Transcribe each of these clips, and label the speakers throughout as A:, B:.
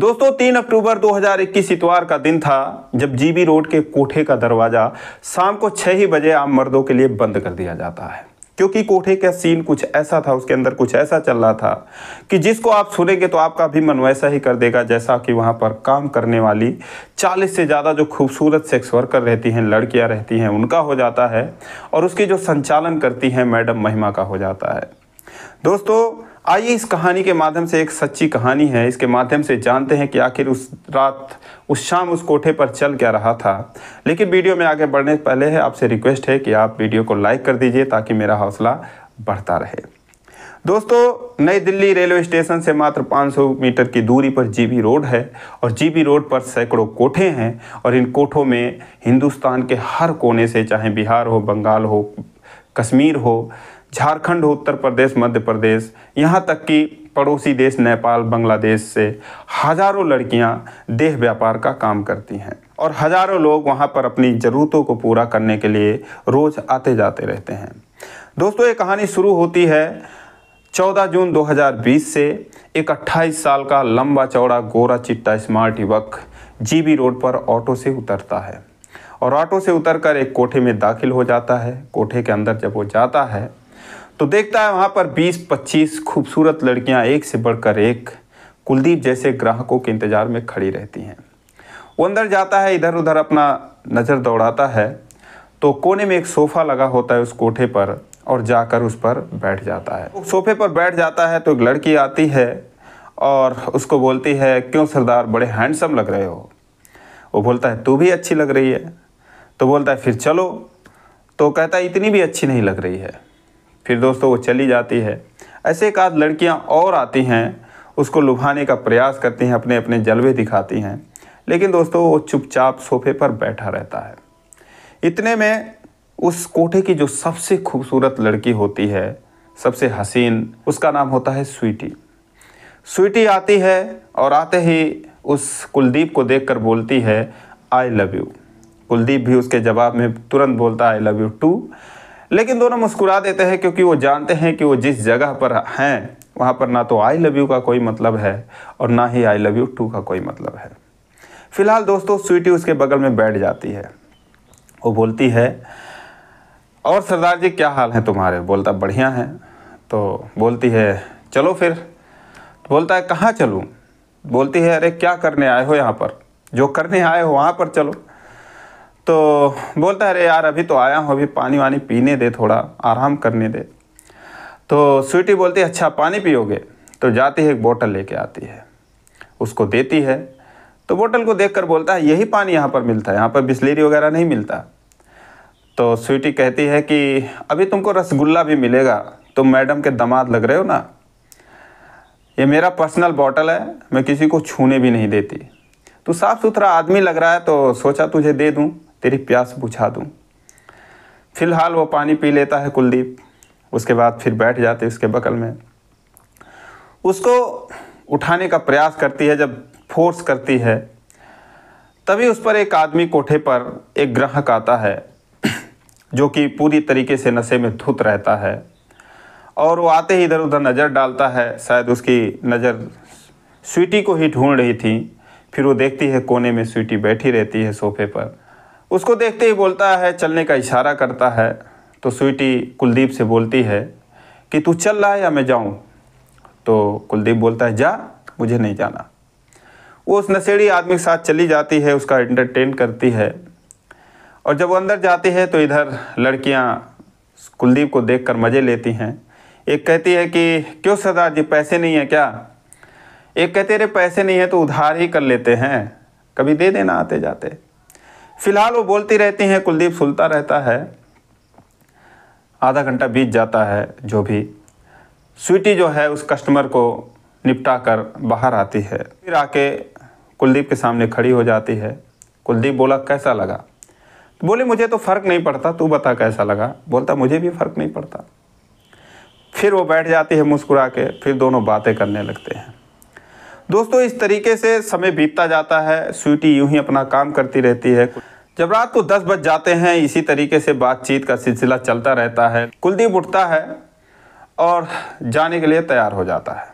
A: दोस्तों तीन अक्टूबर 2021 इतवार का दिन था जब जीबी रोड के कोठे का दरवाज़ा शाम को छह ही बजे आम मर्दों के लिए बंद कर दिया जाता है क्योंकि कोठे का सीन कुछ ऐसा था उसके अंदर कुछ ऐसा चल रहा था कि जिसको आप सुनेंगे तो आपका भी मन वैसा ही कर देगा जैसा कि वहां पर काम करने वाली 40 से ज़्यादा जो खूबसूरत सेक्स वर्कर रहती हैं लड़कियां रहती हैं उनका हो जाता है और उसकी जो संचालन करती हैं मैडम महिमा का हो जाता है दोस्तों आइए इस कहानी के माध्यम से एक सच्ची कहानी है इसके माध्यम से जानते हैं कि आखिर उस रात उस शाम उस कोठे पर चल क्या रहा था लेकिन वीडियो में आगे बढ़ने से पहले है आपसे रिक्वेस्ट है कि आप वीडियो को लाइक कर दीजिए ताकि मेरा हौसला बढ़ता रहे दोस्तों नई दिल्ली रेलवे स्टेशन से मात्र 500 मीटर की दूरी पर जीबी रोड है और जीबी रोड पर सैकड़ों कोठे हैं और इन कोठों में हिंदुस्तान के हर कोने से चाहे बिहार हो बंगाल हो कश्मीर हो झारखंड उत्तर प्रदेश मध्य प्रदेश यहाँ तक कि पड़ोसी देश नेपाल बांग्लादेश से हजारों लड़कियाँ देह व्यापार का काम करती हैं और हजारों लोग वहाँ पर अपनी ज़रूरतों को पूरा करने के लिए रोज़ आते जाते रहते हैं दोस्तों ये कहानी शुरू होती है 14 जून 2020 से एक 28 साल का लंबा चौड़ा गोरा चिट्टा स्मार्ट युवक जीबी रोड पर ऑटो से उतरता है और ऑटो से उतरकर एक कोठे में दाखिल हो जाता है कोठे के अंदर जब वो जाता है तो देखता है वहाँ पर 20-25 खूबसूरत लड़कियाँ एक से बढ़कर एक कुलदीप जैसे ग्राहकों के इंतज़ार में खड़ी रहती हैं वो अंदर जाता है इधर उधर अपना नज़र दौड़ाता है तो कोने में एक सोफ़ा लगा होता है उस कोठे पर और जाकर उस पर बैठ जाता है सोफे पर बैठ जाता है तो एक लड़की आती है और उसको बोलती है क्यों सरदार बड़े हैंडसम लग रहे हो वो बोलता है तू भी अच्छी लग रही है तो बोलता है फिर चलो तो कहता है इतनी भी अच्छी नहीं लग रही है फिर दोस्तों वो चली जाती है ऐसे एक आध लड़कियाँ और आती हैं उसको लुभाने का प्रयास करती हैं अपने अपने जलवे दिखाती हैं लेकिन दोस्तों वो चुपचाप सोफे पर बैठा रहता है इतने में उस कोठे की जो सबसे खूबसूरत लड़की होती है सबसे हसीन उसका नाम होता है स्वीटी स्वीटी आती है और आते ही उस कुलदीप को देखकर बोलती है आई लव यू कुलदीप भी उसके जवाब में तुरंत बोलता है आई लव यू टू लेकिन दोनों मुस्कुरा देते हैं क्योंकि वो जानते हैं कि वो जिस जगह पर हैं वहाँ पर ना तो आई लव यू का कोई मतलब है और ना ही आई लव यू टू का कोई मतलब है फिलहाल दोस्तों स्वीटी उसके बगल में बैठ जाती है वो बोलती है और सरदार जी क्या हाल है तुम्हारे बोलता बढ़िया है तो बोलती है चलो फिर तो बोलता है कहाँ चलूँ बोलती है अरे क्या करने आए हो यहाँ पर जो करने आए हो वहाँ पर चलो तो बोलता है अरे यार अभी तो आया हूँ अभी पानी वानी पीने दे थोड़ा आराम करने दे तो स्वीटी बोलती है अच्छा पानी पियोगे तो जाती है एक बोतल लेके आती है उसको देती है तो बोतल को देखकर बोलता है यही पानी यहाँ पर मिलता है यहाँ पर बिस्लेरी वगैरह नहीं मिलता तो स्वीटी कहती है कि अभी तुमको रसगुल्ला भी मिलेगा तुम मैडम के दमाद लग रहे हो ना ये मेरा पर्सनल बॉटल है मैं किसी को छूने भी नहीं देती तो साफ़ सुथरा आदमी लग रहा है तो सोचा तुझे दे दूँ तेरी प्यास बुझा दूँ फिलहाल वो पानी पी लेता है कुलदीप उसके बाद फिर बैठ जाते उसके बगल में उसको उठाने का प्रयास करती है जब फोर्स करती है तभी उस पर एक आदमी कोठे पर एक ग्राहक आता है जो कि पूरी तरीके से नशे में धुत रहता है और वो आते ही इधर उधर नज़र डालता है शायद उसकी नज़र स्वीटी को ही ढूंढ रही थी फिर वो देखती है कोने में स्वीटी बैठी रहती है सोफे पर उसको देखते ही बोलता है चलने का इशारा करता है तो स्वीटी कुलदीप से बोलती है कि तू चल रहा है या मैं जाऊं तो कुलदीप बोलता है जा मुझे नहीं जाना वो उस नशेड़ी आदमी के साथ चली जाती है उसका एंटरटेन करती है और जब वो अंदर जाती है तो इधर लड़कियां कुलदीप को देखकर मज़े लेती हैं एक कहती है कि क्यों सरदार जी पैसे नहीं हैं क्या एक कहते रे पैसे नहीं है तो उधार ही कर लेते हैं कभी दे देना आते जाते फिलहाल वो बोलती रहती हैं कुलदीप सुलता रहता है आधा घंटा बीत जाता है जो भी स्वीटी जो है उस कस्टमर को निपटा कर बाहर आती है फिर आके कुलदीप के सामने खड़ी हो जाती है कुलदीप बोला कैसा लगा तो बोले मुझे तो फ़र्क नहीं पड़ता तू बता कैसा लगा बोलता मुझे भी फ़र्क नहीं पड़ता फिर वो बैठ जाती है मुस्कुरा के फिर दोनों बातें करने लगते हैं दोस्तों इस तरीके से समय बीतता जाता है स्वीटी यूं ही अपना काम करती रहती है जब रात को दस बज जाते हैं इसी तरीके से बातचीत का सिलसिला चलता रहता है कुलदीप उठता है और जाने के लिए तैयार हो जाता है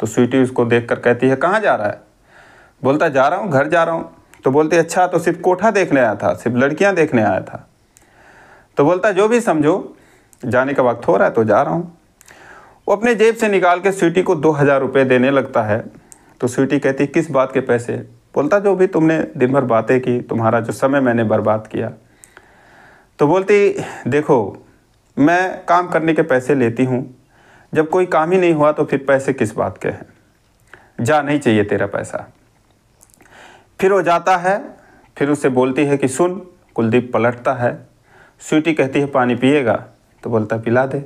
A: तो स्वीटी उसको देख कर कहती है कहाँ जा रहा है बोलता जा रहा हूँ घर जा रहा हूँ तो बोलती अच्छा तो सिर्फ कोठा देखने आया था सिर्फ लड़कियाँ देखने आया था तो बोलता जो भी समझो जाने का वक्त हो रहा है तो जा रहा हूँ वो अपने जेब से निकाल के स्वीटी को दो हज़ार रुपये देने लगता है तो स्वीटी कहती किस बात के पैसे बोलता जो भी तुमने दिन भर बातें की तुम्हारा जो समय मैंने बर्बाद किया तो बोलती देखो मैं काम करने के पैसे लेती हूँ जब कोई काम ही नहीं हुआ तो फिर पैसे किस बात के हैं जा नहीं चाहिए तेरा पैसा फिर वो जाता है फिर उससे बोलती है कि सुन कुलदीप पलटता है स्वीटी कहती है पानी पिएगा तो बोलता पिला दे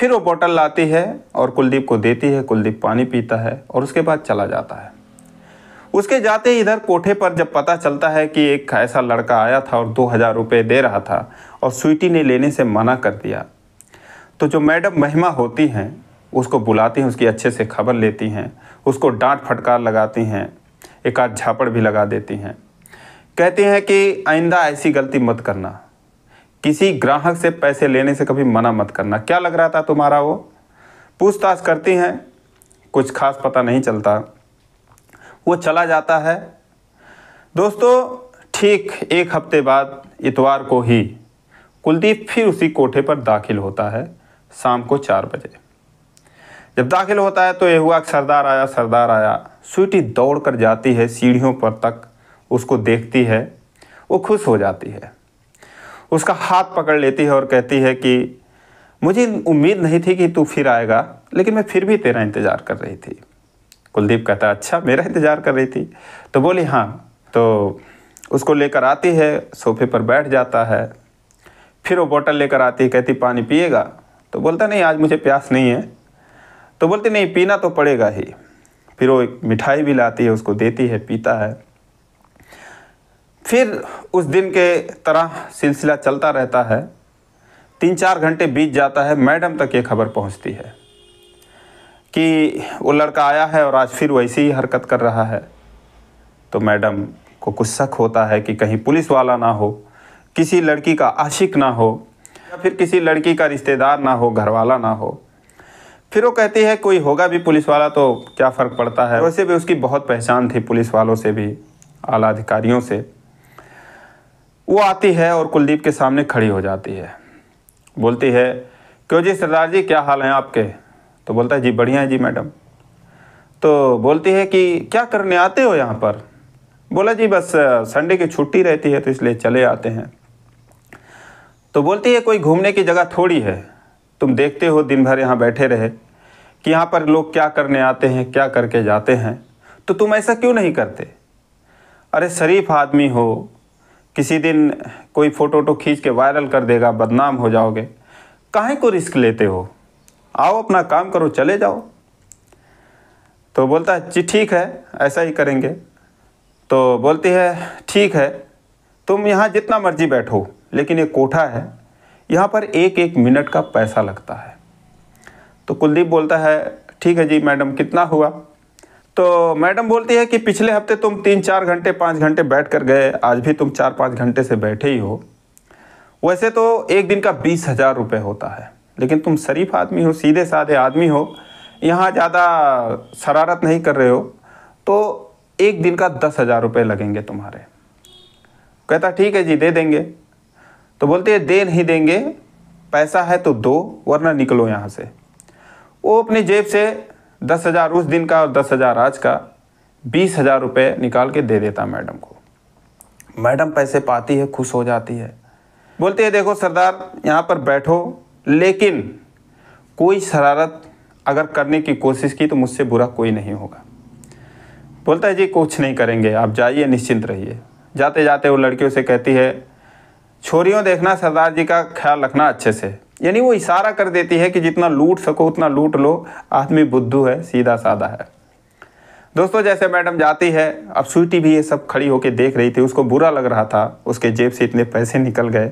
A: फिर वो बोतल लाती है और कुलदीप को देती है कुलदीप पानी पीता है और उसके बाद चला जाता है उसके जाते ही इधर कोठे पर जब पता चलता है कि एक ऐसा लड़का आया था और दो हज़ार रुपये दे रहा था और स्वीटी ने लेने से मना कर दिया तो जो मैडम महिमा होती हैं उसको बुलाती हैं उसकी अच्छे से खबर लेती हैं उसको डांट फटकार लगाती हैं एक आध झापड़ भी लगा देती हैं कहती हैं कि आइंदा ऐसी गलती मत करना किसी ग्राहक से पैसे लेने से कभी मना मत करना क्या लग रहा था तुम्हारा वो पूछताछ करती हैं कुछ खास पता नहीं चलता वो चला जाता है दोस्तों ठीक एक हफ्ते बाद इतवार को ही कुलदीप फिर उसी कोठे पर दाखिल होता है शाम को चार बजे जब दाखिल होता है तो यह हुआ सरदार आया सरदार आया स्वीटी दौड़ कर जाती है सीढ़ियों पर तक उसको देखती है वो खुश हो जाती है उसका हाथ पकड़ लेती है और कहती है कि मुझे उम्मीद नहीं थी कि तू फिर आएगा लेकिन मैं फिर भी तेरा इंतज़ार कर रही थी कुलदीप कहता अच्छा मेरा इंतज़ार कर रही थी तो बोली हाँ तो उसको लेकर आती है सोफे पर बैठ जाता है फिर वो बोतल लेकर आती है कहती पानी पिएगा तो बोलता नहीं आज मुझे प्यास नहीं है तो बोलती नहीं पीना तो पड़ेगा ही फिर वो एक मिठाई भी लाती है उसको देती है पीता है फिर उस दिन के तरह सिलसिला चलता रहता है तीन चार घंटे बीत जाता है मैडम तक ये खबर पहुंचती है कि वो लड़का आया है और आज फिर वैसी ही हरकत कर रहा है तो मैडम को कुछ शक होता है कि कहीं पुलिस वाला ना हो किसी लड़की का आशिक ना हो या फिर किसी लड़की का रिश्तेदार ना हो घर वाला ना हो फिर वो कहती है कोई होगा भी पुलिस वाला तो क्या फ़र्क पड़ता है वैसे भी उसकी बहुत पहचान थी पुलिस वालों से भी आला अधिकारियों से वो आती है और कुलदीप के सामने खड़ी हो जाती है बोलती है क्यों जी सरदार जी क्या हाल हैं आपके तो बोलता है जी बढ़िया है जी मैडम तो बोलती है कि क्या करने आते हो यहाँ पर बोला जी बस संडे की छुट्टी रहती है तो इसलिए चले आते हैं तो बोलती है कोई घूमने की जगह थोड़ी है तुम देखते हो दिन भर यहाँ बैठे रहे कि यहाँ पर लोग क्या करने आते हैं क्या करके जाते हैं तो तुम ऐसा क्यों नहीं करते अरे शरीफ आदमी हो किसी दिन कोई फ़ोटो वोटो खींच के वायरल कर देगा बदनाम हो जाओगे काहे को रिस्क लेते हो आओ अपना काम करो चले जाओ तो बोलता है जी ठीक है ऐसा ही करेंगे तो बोलती है ठीक है तुम यहाँ जितना मर्जी बैठो लेकिन ये कोठा है यहाँ पर एक एक मिनट का पैसा लगता है तो कुलदीप बोलता है ठीक है जी मैडम कितना हुआ तो मैडम बोलती है कि पिछले हफ्ते तुम तीन चार घंटे पाँच घंटे बैठ कर गए आज भी तुम चार पाँच घंटे से बैठे ही हो वैसे तो एक दिन का बीस हज़ार रुपये होता है लेकिन तुम शरीफ आदमी हो सीधे साधे आदमी हो यहाँ ज़्यादा शरारत नहीं कर रहे हो तो एक दिन का दस हज़ार रुपये लगेंगे तुम्हारे कहता ठीक है जी दे देंगे तो बोलते हैं दे नहीं देंगे पैसा है तो दो वरना निकलो यहाँ से वो अपनी जेब से दस हज़ार उस दिन का और दस हज़ार आज का बीस हज़ार रुपये निकाल के दे देता मैडम को मैडम पैसे पाती है खुश हो जाती है बोलती है देखो सरदार यहाँ पर बैठो लेकिन कोई शरारत अगर करने की कोशिश की तो मुझसे बुरा कोई नहीं होगा बोलता है जी कुछ नहीं करेंगे आप जाइए निश्चिंत रहिए जाते जाते वो लड़कियों से कहती है छोरियों देखना सरदार जी का ख्याल रखना अच्छे से यानी वो इशारा कर देती है कि जितना लूट सको उतना लूट लो आदमी बुद्धू है सीधा साधा है दोस्तों जैसे मैडम जाती है अब स्वीटी भी ये सब खड़ी होकर देख रही थी उसको बुरा लग रहा था उसके जेब से इतने पैसे निकल गए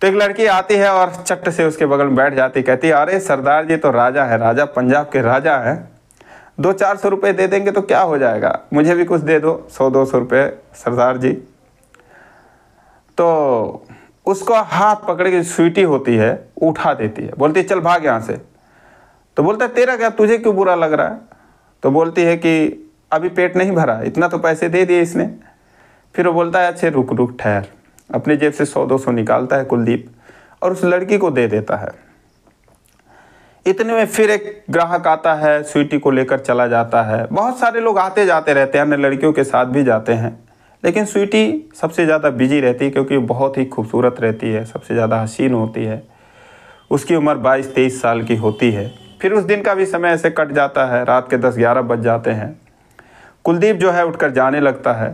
A: तो एक लड़की आती है और चट्ट से उसके बगल में बैठ जाती कहती है अरे सरदार जी तो राजा है राजा पंजाब के राजा है दो चार सौ रुपये दे देंगे तो क्या हो जाएगा मुझे भी कुछ दे दो सौ दो सौ रुपये सरदार जी तो उसको हाथ पकड़ के स्वीटी होती है उठा देती है बोलती है चल भाग यहाँ से तो बोलता है तेरा क्या तुझे क्यों बुरा लग रहा है तो बोलती है कि अभी पेट नहीं भरा इतना तो पैसे दे दिए इसने फिर वो बोलता है अच्छे रुक रुक ठहर अपने जेब से सौ दो सौ निकालता है कुलदीप और उस लड़की को दे देता है इतने में फिर एक ग्राहक आता है स्वीटी को लेकर चला जाता है बहुत सारे लोग आते जाते रहते हैं अन्य लड़कियों के साथ भी जाते हैं लेकिन स्वीटी सबसे ज़्यादा बिजी रहती है क्योंकि बहुत ही खूबसूरत रहती है सबसे ज़्यादा हसीन होती है उसकी उम्र बाईस तेईस साल की होती है फिर उस दिन का भी समय ऐसे कट जाता है रात के दस ग्यारह बज जाते हैं कुलदीप जो है उठकर जाने लगता है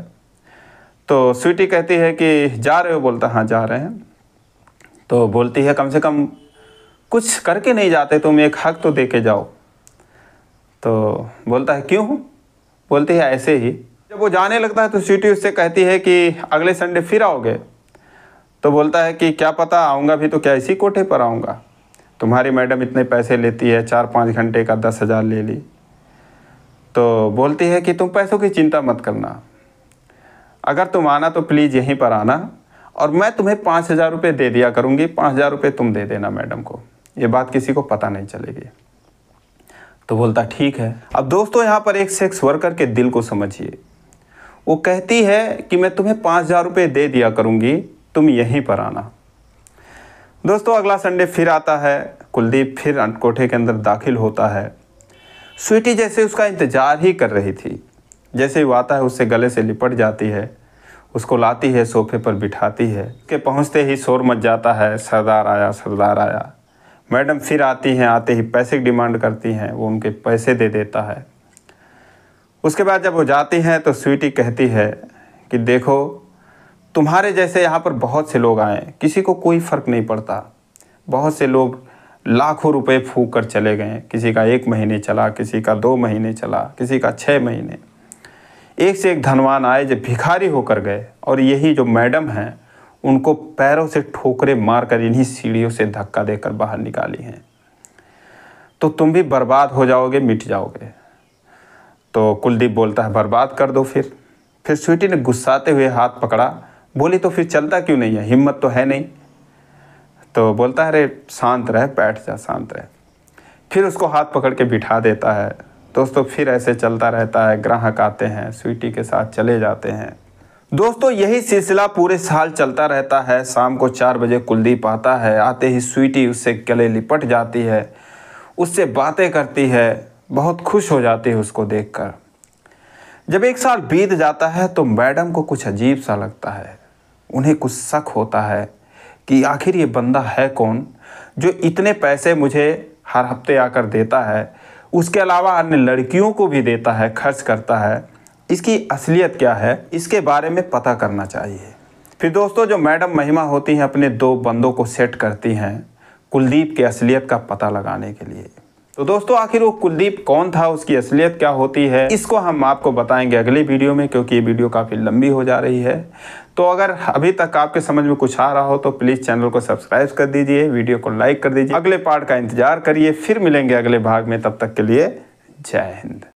A: तो स्वीटी कहती है कि जा रहे हो बोलता हाँ जा रहे हैं तो बोलती है कम से कम कुछ करके नहीं जाते तुम एक हक तो दे के जाओ तो बोलता है क्यों बोलती है ऐसे ही जब वो जाने लगता है तो सीटी उससे कहती है कि अगले संडे फिर आओगे तो बोलता है कि क्या पता आऊँगा भी तो क्या इसी कोठे पर आऊँगा तुम्हारी मैडम इतने पैसे लेती है चार पाँच घंटे का दस हज़ार ले ली तो बोलती है कि तुम पैसों की चिंता मत करना अगर तुम आना तो प्लीज़ यहीं पर आना और मैं तुम्हें पाँच हज़ार रुपये दे दिया करूँगी पाँच हज़ार रुपये तुम दे देना मैडम को ये बात किसी को पता नहीं चलेगी तो बोलता ठीक है अब दोस्तों यहाँ पर एक सेक्स वर्कर के दिल को समझिए वो कहती है कि मैं तुम्हें पाँच हज़ार रुपये दे दिया करूँगी तुम यहीं पर आना दोस्तों अगला संडे फिर आता है कुलदीप फिर कोठे के अंदर दाखिल होता है स्वीटी जैसे उसका इंतज़ार ही कर रही थी जैसे ही वो आता है उससे गले से लिपट जाती है उसको लाती है सोफे पर बिठाती है के पहुंचते ही शोर मच जाता है सरदार आया सरदार आया मैडम फिर आती हैं आते ही पैसे की डिमांड करती हैं वो उनके पैसे दे देता है उसके बाद जब वो जाती हैं तो स्वीटी कहती है कि देखो तुम्हारे जैसे यहाँ पर बहुत से लोग आए किसी को कोई फ़र्क नहीं पड़ता बहुत से लोग लाखों रुपए फूक कर चले गए किसी का एक महीने चला किसी का दो महीने चला किसी का छः महीने एक से एक धनवान आए जो भिखारी होकर गए और यही जो मैडम हैं उनको पैरों से ठोकरे मारकर इन्हीं सीढ़ियों से धक्का देकर बाहर निकाली हैं तो तुम भी बर्बाद हो जाओगे मिट जाओगे तो कुलदीप बोलता है बर्बाद कर दो फिर फिर स्वीटी ने गुस्साते हुए हाथ पकड़ा बोली तो फिर चलता क्यों नहीं है हिम्मत तो है नहीं तो बोलता है अरे शांत रह बैठ जा शांत रह फिर उसको हाथ पकड़ के बिठा देता है दोस्तों फिर ऐसे चलता रहता है ग्राहक आते हैं स्वीटी के साथ चले जाते हैं दोस्तों यही सिलसिला पूरे साल चलता रहता है शाम को चार बजे कुलदीप आता है आते ही स्वीटी उससे गले लिपट जाती है उससे बातें करती है बहुत खुश हो जाती है उसको देखकर जब एक साल बीत जाता है तो मैडम को कुछ अजीब सा लगता है उन्हें कुछ शक होता है कि आखिर ये बंदा है कौन जो इतने पैसे मुझे हर हफ्ते आकर देता है उसके अलावा अन्य लड़कियों को भी देता है खर्च करता है इसकी असलियत क्या है इसके बारे में पता करना चाहिए फिर दोस्तों जो मैडम महिमा होती हैं अपने दो बंदों को सेट करती हैं कुलदीप के असलियत का पता लगाने के लिए तो दोस्तों आखिर वो कुलदीप कौन था उसकी असलियत क्या होती है इसको हम आपको बताएंगे अगली वीडियो में क्योंकि ये वीडियो काफ़ी लंबी हो जा रही है तो अगर अभी तक आपके समझ में कुछ आ रहा हो तो प्लीज़ चैनल को सब्सक्राइब कर दीजिए वीडियो को लाइक कर दीजिए अगले पार्ट का इंतजार करिए फिर मिलेंगे अगले भाग में तब तक के लिए जय हिंद